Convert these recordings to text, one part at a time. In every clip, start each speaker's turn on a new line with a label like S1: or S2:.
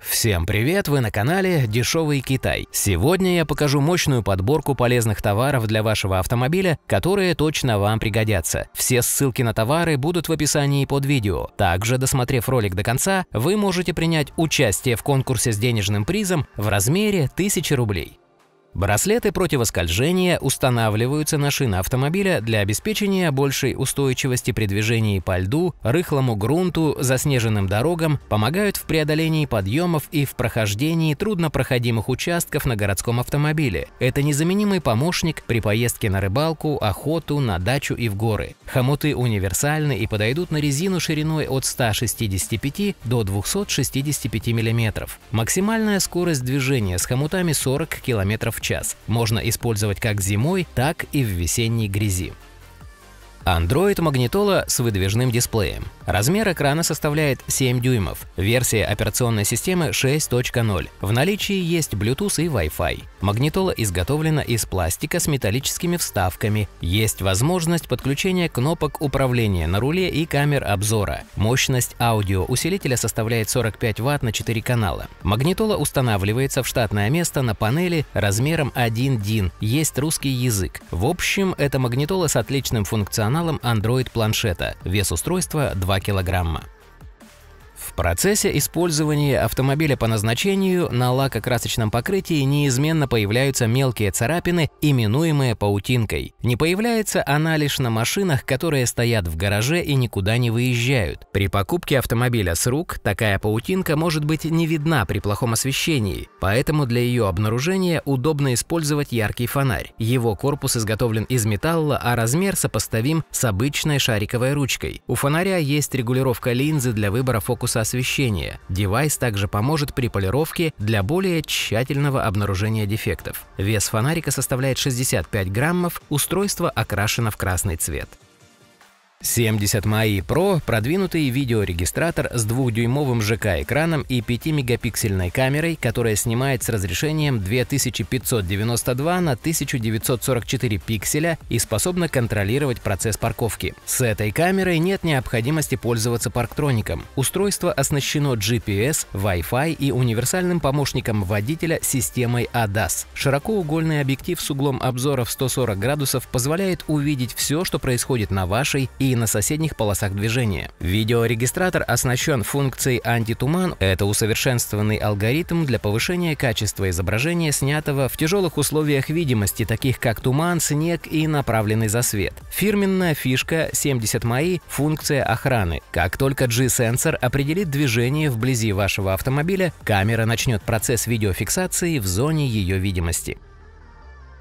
S1: Всем привет, вы на канале Дешевый Китай. Сегодня я покажу мощную подборку полезных товаров для вашего автомобиля, которые точно вам пригодятся. Все ссылки на товары будут в описании под видео. Также, досмотрев ролик до конца, вы можете принять участие в конкурсе с денежным призом в размере 1000 рублей. Браслеты противоскольжения устанавливаются на шины автомобиля для обеспечения большей устойчивости при движении по льду, рыхлому грунту, заснеженным дорогам, помогают в преодолении подъемов и в прохождении труднопроходимых участков на городском автомобиле. Это незаменимый помощник при поездке на рыбалку, охоту, на дачу и в горы. Хомуты универсальны и подойдут на резину шириной от 165 до 265 мм. Максимальная скорость движения с хомутами 40 км час. Можно использовать как зимой, так и в весенней грязи. Android-магнитола с выдвижным дисплеем – Размер экрана составляет 7 дюймов, версия операционной системы 6.0. В наличии есть Bluetooth и Wi-Fi. Магнитола изготовлена из пластика с металлическими вставками. Есть возможность подключения кнопок управления на руле и камер обзора. Мощность аудио усилителя составляет 45 Вт на 4 канала. Магнитола устанавливается в штатное место на панели размером 1 DIN. Есть русский язык. В общем, это магнитола с отличным функционалом Android-планшета. Вес устройства 2 2 килограмма. В процессе использования автомобиля по назначению на лакокрасочном покрытии неизменно появляются мелкие царапины, именуемые паутинкой. Не появляется она лишь на машинах, которые стоят в гараже и никуда не выезжают. При покупке автомобиля с рук такая паутинка может быть не видна при плохом освещении, поэтому для ее обнаружения удобно использовать яркий фонарь. Его корпус изготовлен из металла, а размер сопоставим с обычной шариковой ручкой. У фонаря есть регулировка линзы для выбора фокуса ресурса освещения. Девайс также поможет при полировке для более тщательного обнаружения дефектов. Вес фонарика составляет 65 граммов, устройство окрашено в красный цвет. 70 Mai Pro – продвинутый видеорегистратор с двухдюймовым ЖК-экраном и 5-мегапиксельной камерой, которая снимает с разрешением 2592 на 1944 пикселя и способна контролировать процесс парковки. С этой камерой нет необходимости пользоваться парктроником. Устройство оснащено GPS, Wi-Fi и универсальным помощником водителя системой ADAS. Широкоугольный объектив с углом обзора в 140 градусов позволяет увидеть все, что происходит на вашей и и на соседних полосах движения. Видеорегистратор оснащен функцией антитуман. Это усовершенствованный алгоритм для повышения качества изображения, снятого в тяжелых условиях видимости, таких как туман, снег и направленный засвет. Фирменная фишка 70 mai функция охраны. Как только G-сенсор определит движение вблизи вашего автомобиля, камера начнет процесс видеофиксации в зоне ее видимости.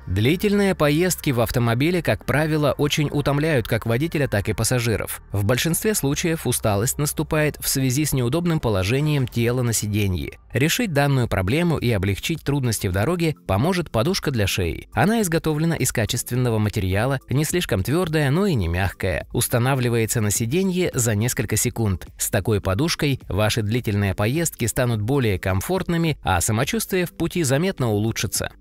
S1: Длительные поездки в автомобиле, как правило, очень утомляют как водителя, так и пассажиров. В большинстве случаев усталость наступает в связи с неудобным положением тела на сиденье. Решить данную проблему и облегчить трудности в дороге поможет подушка для шеи. Она изготовлена из качественного материала, не слишком твердая, но и не мягкая. Устанавливается на сиденье за несколько секунд. С такой подушкой ваши длительные поездки станут более комфортными, а самочувствие в пути заметно улучшится.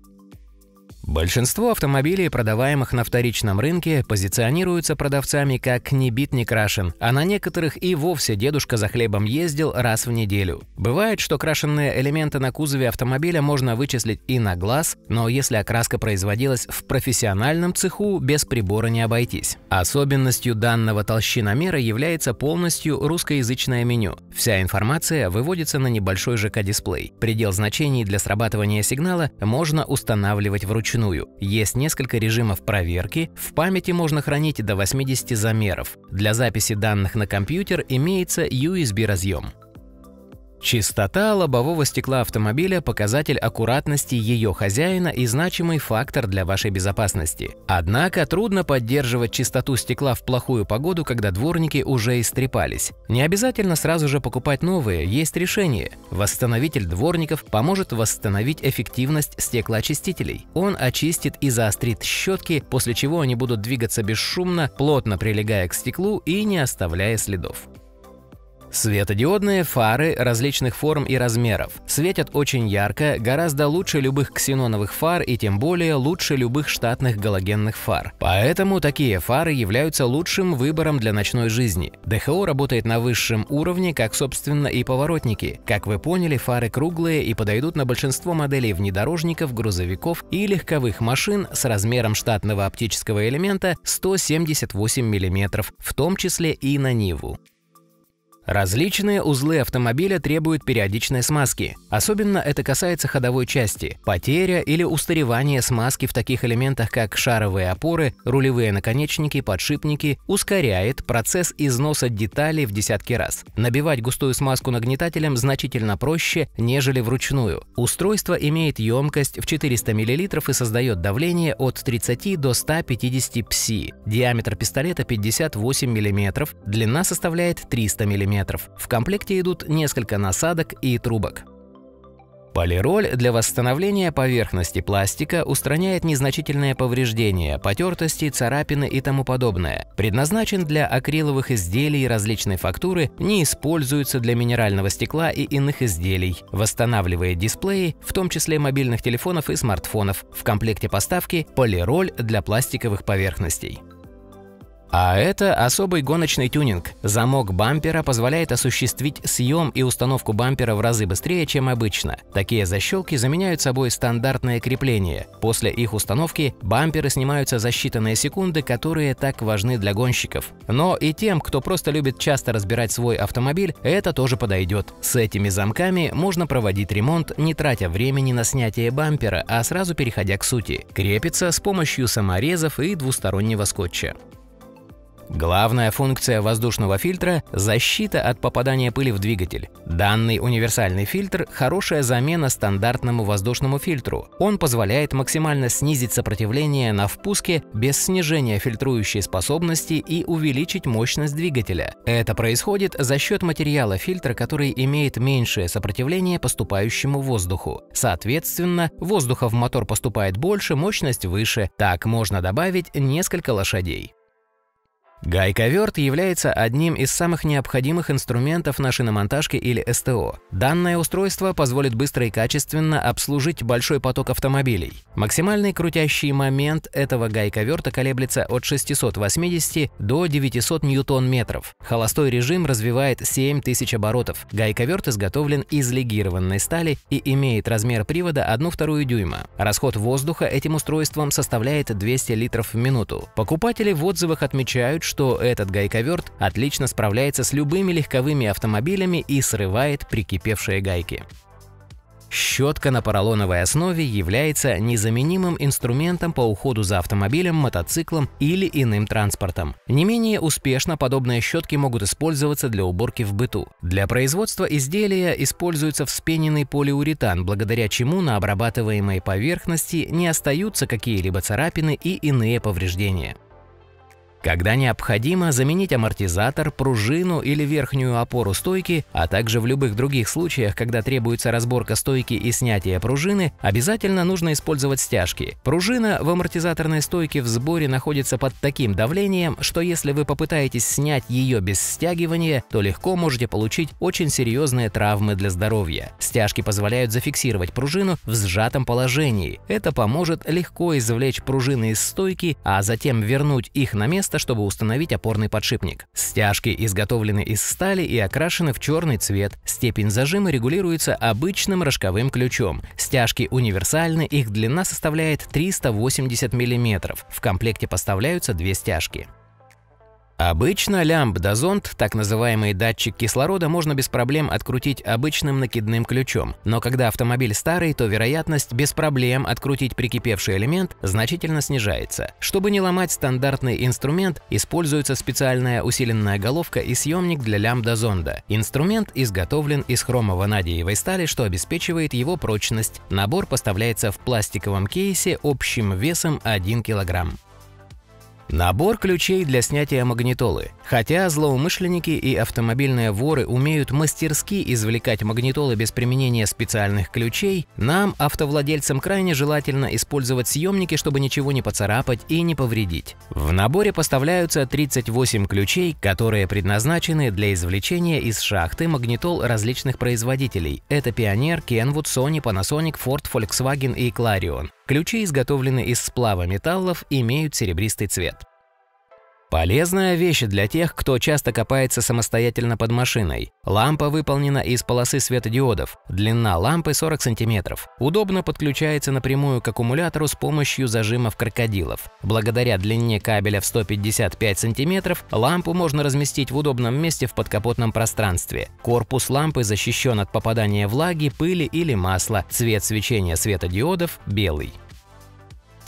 S1: Большинство автомобилей, продаваемых на вторичном рынке, позиционируются продавцами как «не бит, не крашен», а на некоторых и вовсе дедушка за хлебом ездил раз в неделю. Бывает, что крашенные элементы на кузове автомобиля можно вычислить и на глаз, но если окраска производилась в профессиональном цеху, без прибора не обойтись. Особенностью данного толщиномера является полностью русскоязычное меню. Вся информация выводится на небольшой ЖК-дисплей. Предел значений для срабатывания сигнала можно устанавливать вручную вручную. Есть несколько режимов проверки, в памяти можно хранить до 80 замеров. Для записи данных на компьютер имеется USB-разъем. Чистота лобового стекла автомобиля – показатель аккуратности ее хозяина и значимый фактор для вашей безопасности. Однако трудно поддерживать чистоту стекла в плохую погоду, когда дворники уже истрепались. Не обязательно сразу же покупать новые, есть решение. Восстановитель дворников поможет восстановить эффективность стеклоочистителей. Он очистит и заострит щетки, после чего они будут двигаться бесшумно, плотно прилегая к стеклу и не оставляя следов. Светодиодные фары различных форм и размеров светят очень ярко, гораздо лучше любых ксеноновых фар и тем более лучше любых штатных галогенных фар. Поэтому такие фары являются лучшим выбором для ночной жизни. ДХО работает на высшем уровне, как собственно и поворотники. Как вы поняли, фары круглые и подойдут на большинство моделей внедорожников, грузовиков и легковых машин с размером штатного оптического элемента 178 мм, в том числе и на Ниву. Различные узлы автомобиля требуют периодичной смазки. Особенно это касается ходовой части. Потеря или устаревание смазки в таких элементах, как шаровые опоры, рулевые наконечники, подшипники, ускоряет процесс износа деталей в десятки раз. Набивать густую смазку нагнетателем значительно проще, нежели вручную. Устройство имеет емкость в 400 мл и создает давление от 30 до 150 пси. Диаметр пистолета 58 мм, длина составляет 300 мм см. В комплекте идут несколько насадок и трубок. Полироль для восстановления поверхности пластика устраняет незначительные повреждения, потертости, царапины и тому подобное. Предназначен для акриловых изделий различной фактуры, не используется для минерального стекла и иных изделий. Восстанавливает дисплеи, в том числе мобильных телефонов и смартфонов. В комплекте поставки полироль для пластиковых поверхностей. А это особый гоночный тюнинг. Замок бампера позволяет осуществить съем и установку бампера в разы быстрее, чем обычно. Такие защелки заменяют собой стандартное крепление. После их установки бамперы снимаются за считанные секунды, которые так важны для гонщиков. Но и тем, кто просто любит часто разбирать свой автомобиль, это тоже подойдет. С этими замками можно проводить ремонт, не тратя времени на снятие бампера, а сразу переходя к сути. Крепится с помощью саморезов и двустороннего скотча. Главная функция воздушного фильтра – защита от попадания пыли в двигатель. Данный универсальный фильтр – хорошая замена стандартному воздушному фильтру. Он позволяет максимально снизить сопротивление на впуске без снижения фильтрующей способности и увеличить мощность двигателя. Это происходит за счет материала фильтра, который имеет меньшее сопротивление поступающему воздуху. Соответственно, воздуха в мотор поступает больше, мощность выше. Так можно добавить несколько лошадей. Гайковерт является одним из самых необходимых инструментов на шиномонтажке или СТО. Данное устройство позволит быстро и качественно обслужить большой поток автомобилей. Максимальный крутящий момент этого гайковерта колеблется от 680 до 900 ньютон-метров. Холостой режим развивает 7000 оборотов. Гайковерт изготовлен из легированной стали и имеет размер привода 1,2 дюйма. Расход воздуха этим устройством составляет 200 литров в минуту. Покупатели в отзывах отмечают, что этот гайковерт отлично справляется с любыми легковыми автомобилями и срывает прикипевшие гайки. Щетка на поролоновой основе является незаменимым инструментом по уходу за автомобилем, мотоциклом или иным транспортом. Не менее успешно подобные щетки могут использоваться для уборки в быту. Для производства изделия используется вспененный полиуретан, благодаря чему на обрабатываемой поверхности не остаются какие-либо царапины и иные повреждения. Когда необходимо, заменить амортизатор, пружину или верхнюю опору стойки, а также в любых других случаях, когда требуется разборка стойки и снятие пружины, обязательно нужно использовать стяжки. Пружина в амортизаторной стойке в сборе находится под таким давлением, что если вы попытаетесь снять ее без стягивания, то легко можете получить очень серьезные травмы для здоровья. Стяжки позволяют зафиксировать пружину в сжатом положении. Это поможет легко извлечь пружины из стойки, а затем вернуть их на место место, чтобы установить опорный подшипник. Стяжки изготовлены из стали и окрашены в черный цвет. Степень зажима регулируется обычным рожковым ключом. Стяжки универсальны, их длина составляет 380 мм. В комплекте поставляются две стяжки. Обычно лямбда-зонд, так называемый датчик кислорода, можно без проблем открутить обычным накидным ключом, но когда автомобиль старый, то вероятность без проблем открутить прикипевший элемент значительно снижается. Чтобы не ломать стандартный инструмент, используется специальная усиленная головка и съемник для лямбда-зонда. Инструмент изготовлен из хромово-надиевой стали, что обеспечивает его прочность. Набор поставляется в пластиковом кейсе общим весом 1 килограмм. Набор ключей для снятия магнитолы. Хотя злоумышленники и автомобильные воры умеют мастерски извлекать магнитолы без применения специальных ключей, нам, автовладельцам, крайне желательно использовать съемники, чтобы ничего не поцарапать и не повредить. В наборе поставляются 38 ключей, которые предназначены для извлечения из шахты магнитол различных производителей. Это Pioneer, Kenwood, Sony, Panasonic, Ford, Volkswagen и Clarion. Ключи изготовлены из сплава металлов, имеют серебристый цвет. Полезная вещь для тех, кто часто копается самостоятельно под машиной. Лампа выполнена из полосы светодиодов. Длина лампы 40 см. Удобно подключается напрямую к аккумулятору с помощью зажимов крокодилов. Благодаря длине кабеля в 155 см лампу можно разместить в удобном месте в подкапотном пространстве. Корпус лампы защищен от попадания влаги, пыли или масла. Цвет свечения светодиодов – белый.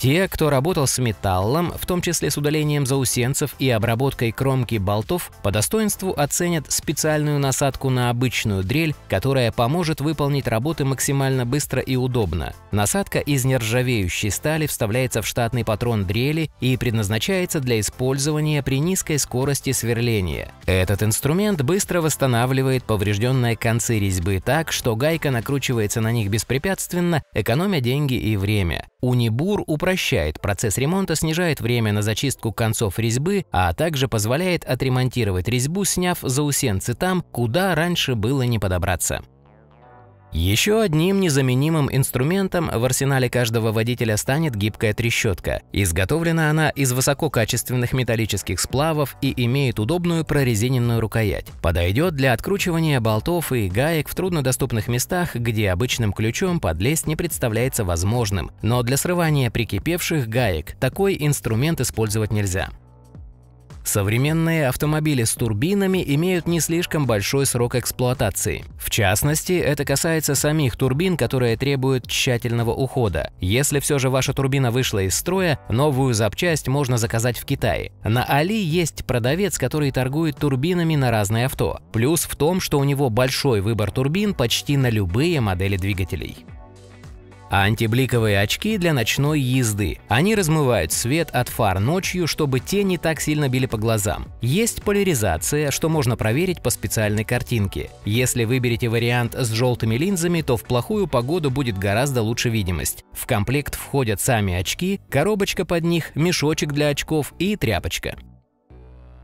S1: Те, кто работал с металлом, в том числе с удалением заусенцев и обработкой кромки болтов, по достоинству оценят специальную насадку на обычную дрель, которая поможет выполнить работы максимально быстро и удобно. Насадка из нержавеющей стали вставляется в штатный патрон дрели и предназначается для использования при низкой скорости сверления. Этот инструмент быстро восстанавливает поврежденные концы резьбы так, что гайка накручивается на них беспрепятственно, экономя деньги и время. Унибур упрощает процесс ремонта, снижает время на зачистку концов резьбы, а также позволяет отремонтировать резьбу, сняв заусенцы там, куда раньше было не подобраться. Еще одним незаменимым инструментом в арсенале каждого водителя станет гибкая трещотка. Изготовлена она из высококачественных металлических сплавов и имеет удобную прорезиненную рукоять. Подойдет для откручивания болтов и гаек в труднодоступных местах, где обычным ключом подлезть не представляется возможным. Но для срывания прикипевших гаек такой инструмент использовать нельзя. Современные автомобили с турбинами имеют не слишком большой срок эксплуатации. В частности, это касается самих турбин, которые требуют тщательного ухода. Если все же ваша турбина вышла из строя, новую запчасть можно заказать в Китае. На Али есть продавец, который торгует турбинами на разные авто. Плюс в том, что у него большой выбор турбин почти на любые модели двигателей а антибликовые очки для ночной езды. Они размывают свет от фар ночью, чтобы тени так сильно били по глазам. Есть поляризация, что можно проверить по специальной картинке. Если выберете вариант с желтыми линзами, то в плохую погоду будет гораздо лучше видимость. В комплект входят сами очки, коробочка под них, мешочек для очков и тряпочка.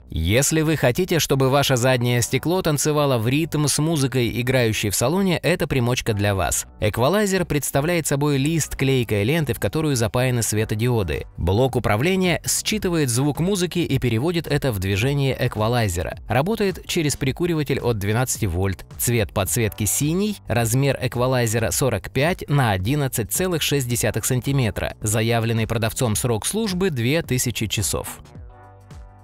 S1: Если вы хотите, чтобы ваше заднее стекло танцевало в ритм с музыкой, играющей в салоне, это примочка для вас. Эквалайзер представляет собой лист клейкой ленты, в которую запаяны светодиоды. Блок управления считывает звук музыки и переводит это в движение эквалайзера. Работает через прикуриватель от 12 вольт. Цвет подсветки синий, размер эквалайзера 45 на 11,6 сантиметра. Заявленный продавцом срок службы 2000 часов.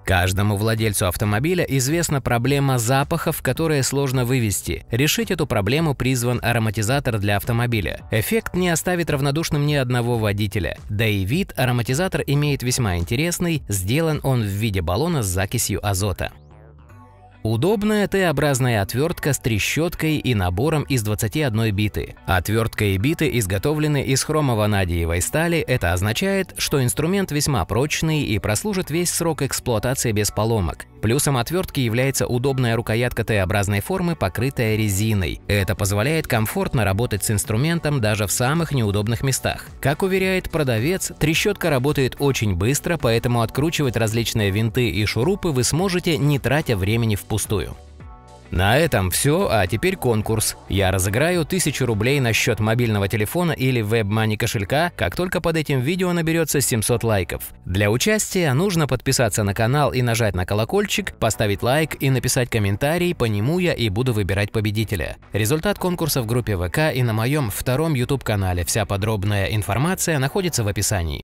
S1: Каждому владельцу автомобиля известна проблема запахов, которые сложно вывести. Решить эту проблему призван ароматизатор для автомобиля. Эффект не оставит равнодушным ни одного водителя. Да и вид ароматизатор имеет весьма интересный, сделан он в виде баллона с закисью азота. Удобная Т-образная отвертка с трещоткой и набором из 21 биты. Отвертка и биты изготовлены из хромованадиевой стали, это означает, что инструмент весьма прочный и прослужит весь срок эксплуатации без поломок. Плюсом отвертки является удобная рукоятка Т-образной формы, покрытая резиной. Это позволяет комфортно работать с инструментом даже в самых неудобных местах. Как уверяет продавец, трещотка работает очень быстро, поэтому откручивать различные винты и шурупы вы сможете, не тратя времени в впустую. На этом все, а теперь конкурс. Я разыграю 1000 рублей на счет мобильного телефона или веб-мани кошелька, как только под этим видео наберется 700 лайков. Для участия нужно подписаться на канал и нажать на колокольчик, поставить лайк и написать комментарий, по нему я и буду выбирать победителя. Результат конкурса в группе ВК и на моем втором YouTube-канале. Вся подробная информация находится в описании.